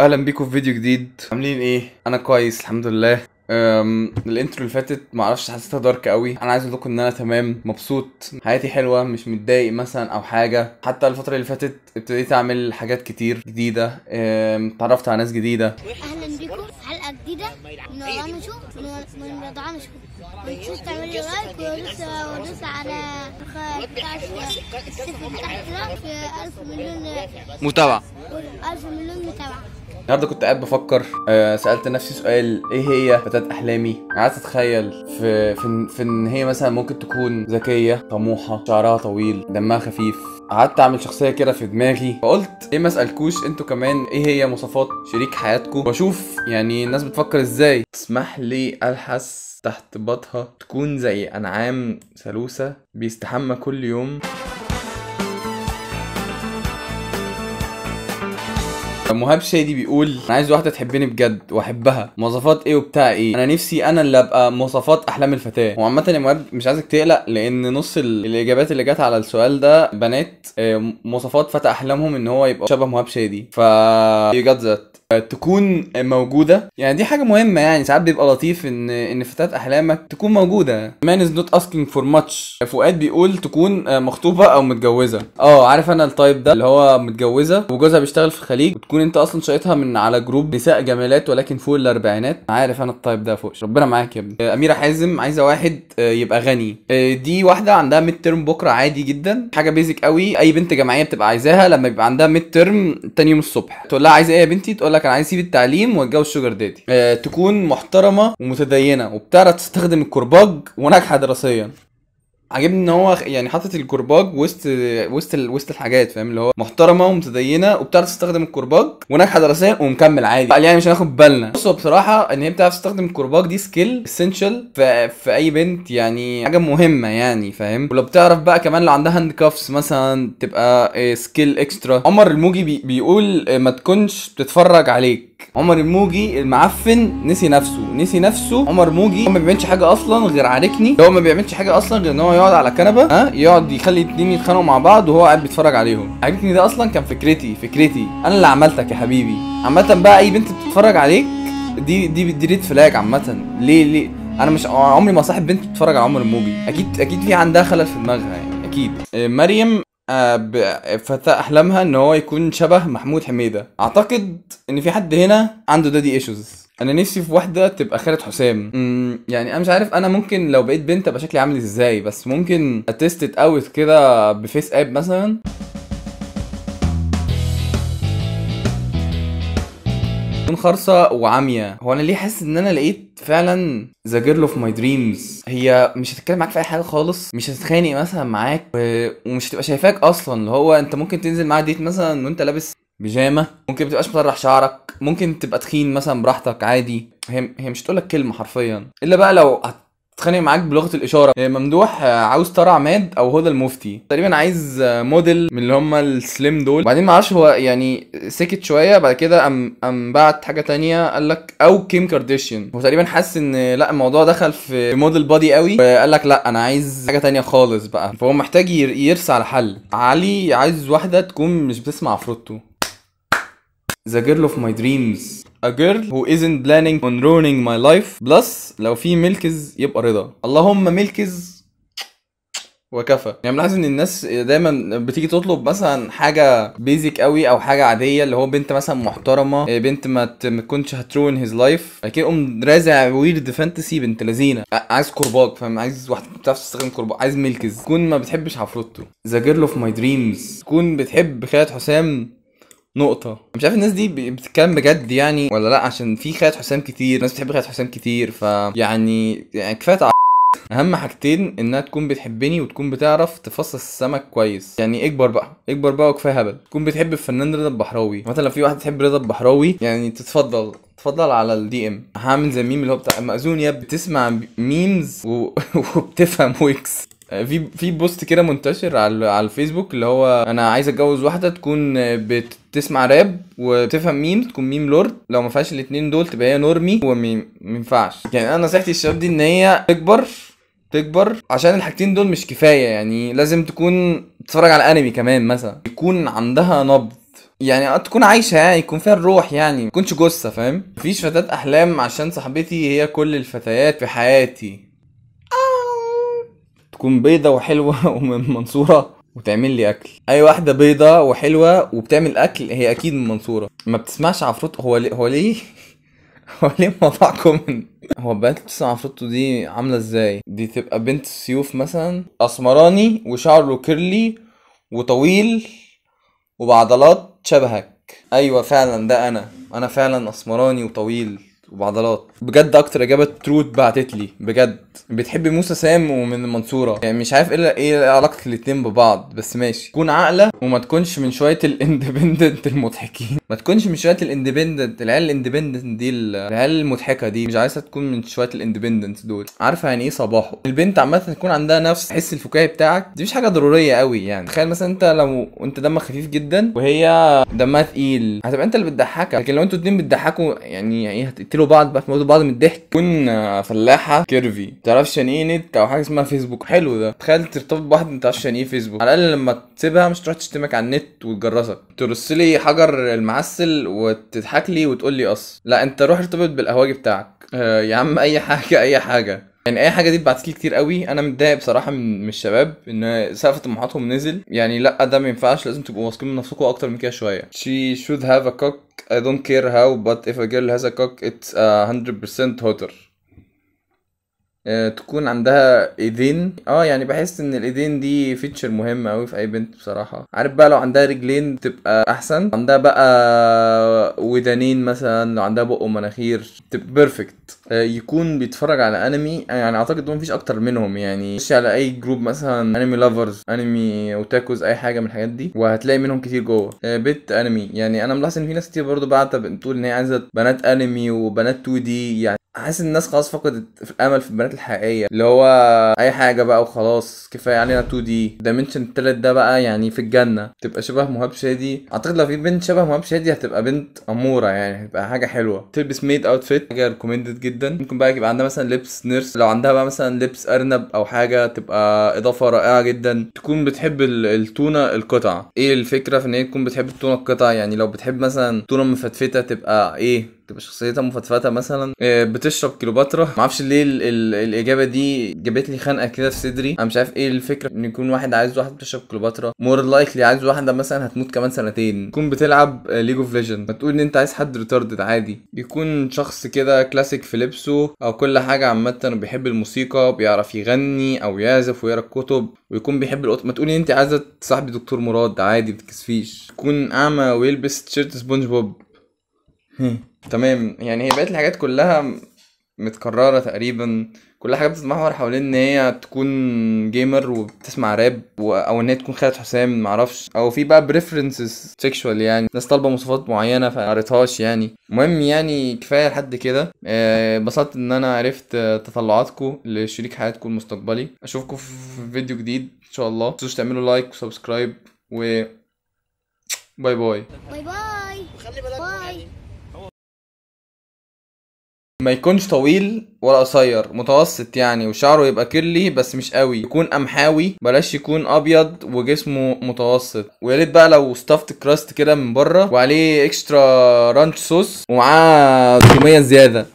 اهلا بيكم في فيديو جديد عاملين ايه انا كويس الحمد لله أم الانترو اللي فاتت معرفش حسيتها دارك قوي انا عايز اقول لكم ان انا تمام مبسوط حياتي حلوه مش متضايق مثلا او حاجه حتى الفتره اللي فاتت ابتديت اعمل حاجات كتير جديده اتعرفت على ناس جديده اهلا بيكم في حلقه جديده من ورانا شو من ورانا شو وتشوف تعمل لايك وادوس وادوس على الصفر تحت كده في 1000 مليون متابعه 1000 مليون متابعه النهارده كنت قاعد بفكر آه سالت نفسي سؤال ايه هي فتاه احلامي قعدت اتخيل في في في ان هي مثلا ممكن تكون ذكيه طموحه شعرها طويل دمها خفيف قعدت اعمل شخصيه كده في دماغي فقلت ايه ما اسالكوش انتوا كمان ايه هي مواصفات شريك حياتكم واشوف يعني الناس بتفكر ازاي تسمح لي الحس تحت بطها تكون زي انعام ثالوثه بيستحمى كل يوم مهاب شادي بيقول انا عايز واحده تحبني بجد واحبها مواصفات ايه وبتاع ايه انا نفسي انا اللي ابقى مواصفات احلام الفتاه وعامه يا مهاب مش عايزك تقلق لان نص الاجابات اللي جت على السؤال ده بنات آه، مواصفات فتى احلامهم ان هو يبقى شبه مهاب شادي ف ذات آه، تكون موجوده يعني دي حاجه مهمه يعني ساعات بيبقى لطيف ان ان فتاه احلامك تكون موجوده مان از نوت اسكينج فور ماتش فؤاد بيقول تكون آه، مخطوبه او متجوزه اه عارف انا التايب ده اللي هو متجوزه وجوزها بيشتغل في الخليج وتكون تكون انت اصلا شايطها من على جروب نساء جمالات ولكن فوق الاربعينات عارف انا الطيب ده فوقش ربنا معاك يا ابني آه، اميره حازم عايزه واحد آه، يبقى غني آه، دي واحده عندها ميد ترم بكره عادي جدا حاجه بيزك قوي اي بنت جامعيه بتبقى عايزاها لما يبقى عندها ميد ترم تاني يوم الصبح تقول لها عايزه ايه يا بنتي تقول لك انا عايز اسيب التعليم واتجوز شوجر دادي تكون محترمه ومتدينه وبتعرف تستخدم الكرباج وناجحه دراسيا عاجبني ان هو يعني حاطط الكرباج وسط وسط وسط الحاجات فاهم اللي هو محترمه ومتدينه وبتعرف تستخدم الكرباج وناجحه دراسيا ومكمل عادي قال يعني مش هناخد بالنا بصوا بصراحه ان هي بتعرف تستخدم الكرباج دي سكيل اسينشال في... في اي بنت يعني حاجه مهمه يعني فاهم ولو بتعرف بقى كمان لو عندها هاند كافس مثلا تبقى سكيل آه، اكسترا عمر الموجي بيقول آه، ما تكونش بتتفرج عليك عمر الموجي المعفن نسي نفسه نسي نفسه عمر موجي هو ما بيعملش حاجه اصلا غير عاركني هو ما بيعملش حاجه اصلا غير ان هو يقعد على كنبه ها يقعد يخلي اتنين يتخانقوا مع بعض وهو قاعد بيتفرج عليهم عاركني ده اصلا كان فكرتي فكرتي انا اللي عملتك يا حبيبي عامه بقى اي بنت بتتفرج عليك دي دي دي ريد فلاج عامه ليه ليه انا مش عمري ما صاحب بنت بتتفرج على عمر الموجي اكيد اكيد في عندها خلل في دماغها يعني اكيد آه، مريم فتاة احلامها ان هو يكون شبه محمود حميده اعتقد ان في حد هنا عنده دادي ايشوز انا نفسي في واحده تبقى خالد حسام يعني انا مش عارف انا ممكن لو بقيت بنت ابقى شكلي عامل ازاي بس ممكن اتستت اوت كده بفيس اب مثلا تكون خرصه وعاميه هو انا ليه حاسس ان انا لقيت فعلا ذا جيرل اوف ماي دريمز هي مش هتتكلم معاك في اي حاجه خالص مش هتتخانق مثلا معاك و... ومش هتبقى شايفاك اصلا اللي هو انت ممكن تنزل معاها ديت مثلا وانت لابس بيجامه ممكن ما تبقاش مطرح شعرك ممكن تبقى تخين مثلا براحتك عادي هي هي مش هتقول لك كلمه حرفيا الا بقى لو هت اتخانق معاك بلغه الاشاره إيه، ممدوح آه، عاوز ترى عماد او هدى المفتي تقريبا عايز آه، موديل من اللي هم السليم دول وبعدين معرفش هو يعني سكت شويه بعد كده ام ام بعت حاجه تانية قال لك او كيم كارديشيان هو تقريبا حس ان لا الموضوع دخل في موديل بادي قوي وقال لك لا انا عايز حاجه تانية خالص بقى فهو محتاج يرسى على حل علي عايز واحده تكون مش بتسمع عفروتو The girl of my dreams A girl who isn't planning on ruining my life Plus لو في ملكز يبقى رضا اللهم ملكز وكفى يعني ملاحظ ان الناس دايما بتيجي تطلب مثلا حاجه بيزك قوي او حاجه عاديه اللي هو بنت مثلا محترمه إيه، بنت ما تكونش هتروين هيز لايف بعد كده قوم رازع ويرد فانتسي بنت لذينه عايز كرباج فاهم عايز واحده ما بتعرفش تستخدم كرباج عايز ملكز تكون ما بتحبش عفروتو ذا جيرل اوف ماي دريمز تكون بتحب خالد حسام نقطة مش عارف الناس دي بتتكلم بجد يعني ولا لا عشان في خالد حسام كتير ناس بتحب خالد حسام كتير فيعني يعني كفاية اهم حاجتين انها تكون بتحبني وتكون بتعرف تفصص السمك كويس يعني اكبر بقى اكبر بقى وكفايه هبل تكون بتحب الفنان رضا البحراوي مثلا لو في واحد تحب رضا البحراوي يعني تتفضل تفضل على الدي ام هعمل زي الميم اللي هو بتاع مأذون يا بتسمع ميمز و... وبتفهم ويكس آه، في في بوست كده منتشر على على الفيسبوك اللي هو انا عايز اتجوز واحده تكون بتسمع راب وبتفهم ميم تكون ميم لورد لو ما فيهاش الاثنين دول تبقى هي نورمي وما ينفعش يعني انا نصيحتي للشباب دي ان هي تكبر تكبر عشان الحاجتين دول مش كفايه يعني لازم تكون تتفرج على انمي كمان مثلا يكون عندها نبض يعني آه، تكون عايشه يعني يكون فيها الروح يعني ما تكونش جثه فاهم مفيش فتاه احلام عشان صاحبتي هي كل الفتيات في حياتي تكون بيضه وحلوه ومن المنصوره وتعمل لي اكل اي واحده بيضه وحلوه وبتعمل اكل هي اكيد من المنصوره ما بتسمعش عفروت هو ليه هو ليه هو ليه موضوعكم هو بنت بتسمع عفروتو دي عامله ازاي دي تبقى بنت سيوف مثلا اسمراني وشعره كيرلي وطويل وبعضلات شبهك ايوه فعلا ده انا انا فعلا اسمراني وطويل وبعضلات بجد اكتر اجابه تروت بعتتلي بجد بتحب موسى سام ومن المنصوره يعني مش عارف ايه ايه علاقه الاتنين ببعض بس ماشي تكون عاقله وما تكونش من شويه الاندبندنت المضحكين ما تكونش من شويه الاندبندنت العيال الاندبندنت دي العيال المضحكه دي مش عايزها تكون من شويه الاندبندنت دول عارفه يعني ايه صباحه البنت عامه تكون عندها نفس حس الفكاهي بتاعك دي مش حاجه ضروريه قوي يعني تخيل مثلا انت لو انت دمك خفيف جدا وهي دمها تقيل هتبقى انت اللي بتضحكها لكن لو انتوا اتنين بتضحكوا يعني ايه هتقتلوا بعض بقى في بعض من الضحك تكون فلاحه كيرفي تعرفش يعني ايه نت او حاجه اسمها فيسبوك حلو ده تخيل ترتبط بواحد ما تعرفش يعني ايه فيسبوك على الاقل لما تسيبها مش تروح تشتمك على النت وتجرسك ترص لي حجر المعسل وتضحك لي وتقول لي قص لا انت روح ارتبط بالاهواجي بتاعك آه يا عم اي حاجه اي حاجه يعني اي حاجه دي بعتت لي كتير قوي انا متضايق بصراحه من, من الشباب ان سقف طموحاتهم نزل يعني لا ده ما ينفعش لازم تبقوا واثقين من نفسكم اكتر من كده شويه she should have a cock I don't care how but if a girl has a cock it's 100% hotter آه، تكون عندها ايدين اه يعني بحس ان الايدين دي فيتشر مهمه قوي في اي بنت بصراحه عارف بقى لو عندها رجلين تبقى احسن عندها بقى ودانين مثلا لو عندها بق ومناخير تبقى بيرفكت آه، يكون بيتفرج على انمي يعني اعتقد مفيش اكتر منهم يعني مش على اي جروب مثلا انمي لافرز انمي اوتاكوز اي حاجه من الحاجات دي وهتلاقي منهم كتير جوه آه، بنت انمي يعني انا ملاحظ ان في ناس كتير برضو بعتها بتقول ان هي عايزه بنات انمي وبنات 2 دي يعني حاسس ان الناس خلاص فقدت الامل في البنات الحقيقيه اللي هو اي حاجه بقى وخلاص كفايه علينا 2 دي دايمنشن التالت ده بقى يعني في الجنه تبقى شبه مهاب شادي اعتقد لو في بنت شبه مهاب شادي هتبقى بنت اموره يعني هتبقى حاجه حلوه تلبس ميد اوتفيت حاجه ريكومندد جدا ممكن بقى يبقى عندها مثلا لبس نيرس لو عندها بقى مثلا لبس ارنب او حاجه تبقى اضافه رائعه جدا تكون بتحب التونه القطع ايه الفكره في ان هي تكون بتحب التونه القطع يعني لو بتحب مثلا تونه مفتفته تبقى ايه تبقى شخصيتها مفتفته مثلا آه، بتشرب كليوباترا معرفش ليه الاجابه دي جابت لي خنقه كده في صدري انا مش عارف ايه الفكره ان يكون واحد عايز واحده بتشرب كليوباترا مور لايكلي عايز واحده مثلا هتموت كمان سنتين تكون بتلعب ليج اوف ليجند ما تقول ان انت عايز حد ريتاردد عادي يكون شخص كده كلاسيك في لبسه او كل حاجه عامه بيحب الموسيقى بيعرف يغني او يعزف ويقرا الكتب ويكون بيحب القط ما تقول ان انت عايزه صاحبي دكتور مراد عادي ما تكسفيش يكون اعمى ويلبس تيشيرت سبونج بوب تمام يعني هي بقت الحاجات كلها متكرره تقريبا كل حاجه بتتمحور حوالين ان هي تكون جيمر وبتسمع راب و... او ان هي تكون خالد حسام معرفش او في بقى بريفرنسز سيكشوال يعني ناس طالبه مواصفات معينه فقريتهاش يعني المهم يعني كفايه لحد كده آه، اتبسطت ان انا عرفت تطلعاتكم لشريك حياتكم المستقبلي اشوفكم في فيديو جديد ان شاء الله متنسوش تعملوا لايك وسبسكرايب و باي باي باي باي ما يكونش طويل ولا قصير متوسط يعني وشعره يبقى كيرلي بس مش قوي يكون قمحاوي بلاش يكون ابيض وجسمه متوسط ويا ريت بقى لو ستافت كراست كده من بره وعليه اكسترا رانش صوص ومعاه توميه زياده